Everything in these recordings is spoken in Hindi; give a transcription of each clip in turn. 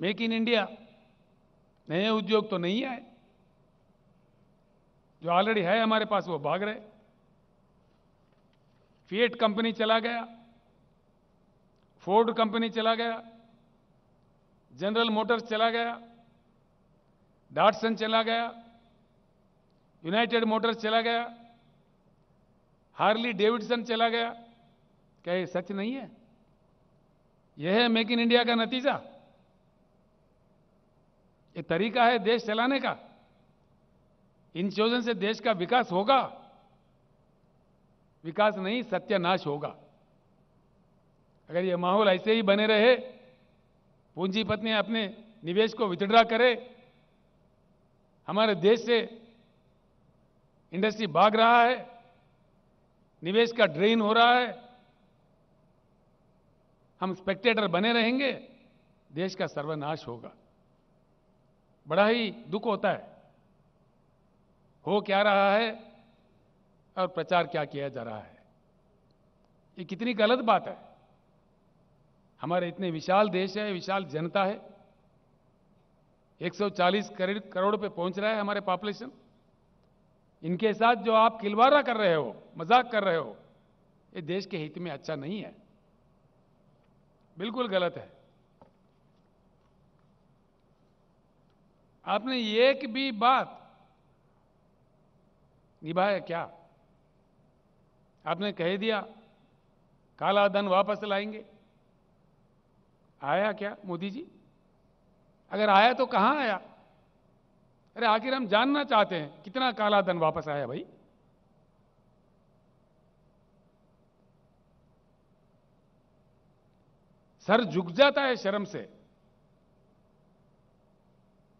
मेक इन इंडिया नए उद्योग तो नहीं आए जो ऑलरेडी है हमारे पास वो भाग रहे फिएट कंपनी चला गया फोर्ड कंपनी चला गया जनरल मोटर्स चला गया डाटसन चला गया यूनाइटेड मोटर्स चला गया हार्ली डेविडसन चला गया क्या ये सच नहीं है यह है मेक इन इंडिया का नतीजा ये तरीका है देश चलाने का इन चीजों से देश का विकास होगा विकास नहीं सत्यानाश होगा अगर ये माहौल ऐसे ही बने रहे पूंजीपतियां अपने निवेश को विथड्रा करे हमारे देश से इंडस्ट्री भाग रहा है निवेश का ड्रेन हो रहा है हम स्पेक्टेटर बने रहेंगे देश का सर्वनाश होगा बड़ा ही दुख होता है हो क्या रहा है और प्रचार क्या किया जा रहा है ये कितनी गलत बात है हमारे इतने विशाल देश है विशाल जनता है 140 करोड़ करोड़ पे पहुंच रहा है हमारे पॉपुलेशन इनके साथ जो आप खिलवाड़ा कर रहे हो मजाक कर रहे हो ये देश के हित में अच्छा नहीं है बिल्कुल गलत है आपने एक भी बात निभाया क्या आपने कह दिया काला धन वापस लाएंगे आया क्या मोदी जी अगर आया तो कहां आया अरे आखिर हम जानना चाहते हैं कितना काला धन वापस आया भाई सर झुक जाता है शर्म से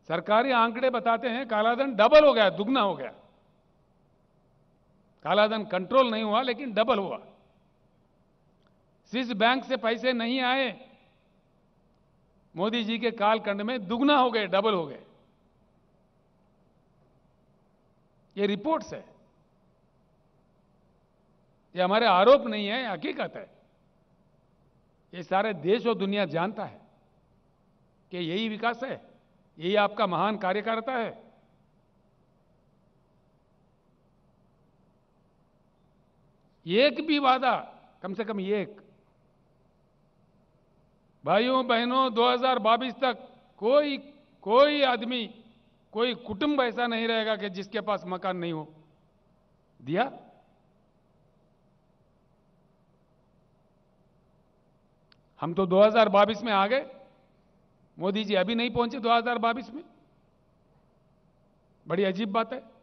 सरकारी आंकड़े बताते हैं कालाधन डबल हो गया दुगना हो गया कालाधन कंट्रोल नहीं हुआ लेकिन डबल हुआ स्विस बैंक से पैसे नहीं आए मोदी जी के कालखंड में दुगना हो गए डबल हो गए ये रिपोर्ट्स है ये हमारे आरोप नहीं है हकीकत है ये सारे देश और दुनिया जानता है कि यही विकास है यही आपका महान कार्यकर्ता है एक भी वादा कम से कम एक भाइयों बहनों दो तक कोई कोई आदमी कोई कुटुंब ऐसा नहीं रहेगा कि जिसके पास मकान नहीं हो दिया हम तो 2022 में आ गए मोदी जी अभी नहीं पहुंचे दो में बड़ी अजीब बात है